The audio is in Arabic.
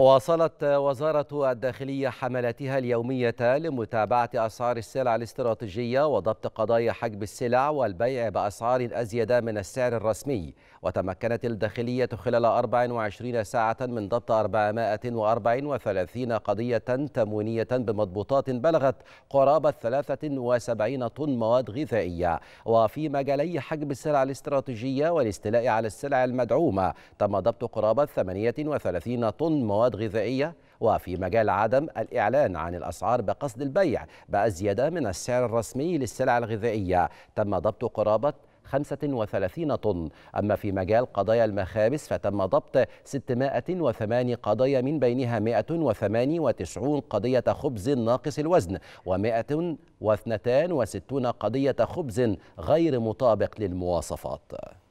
واصلت وزارة الداخلية حملاتها اليومية لمتابعة أسعار السلع الاستراتيجية وضبط قضايا حجب السلع والبيع بأسعار أزيد من السعر الرسمي وتمكنت الداخلية خلال 24 ساعة من ضبط 434 قضية تموينية بمضبوطات بلغت قرابة 73 طن مواد غذائية وفي مجالي حجب السلع الاستراتيجية والاستيلاء على السلع المدعومة تم ضبط قرابة 38 طن مواد مواد غذائية وفي مجال عدم الإعلان عن الأسعار بقصد البيع بأزيد من السعر الرسمي للسلع الغذائية تم ضبط قرابة 35 طن أما في مجال قضايا المخابز فتم ضبط 608 قضية من بينها 198 قضية خبز ناقص الوزن و162 قضية خبز غير مطابق للمواصفات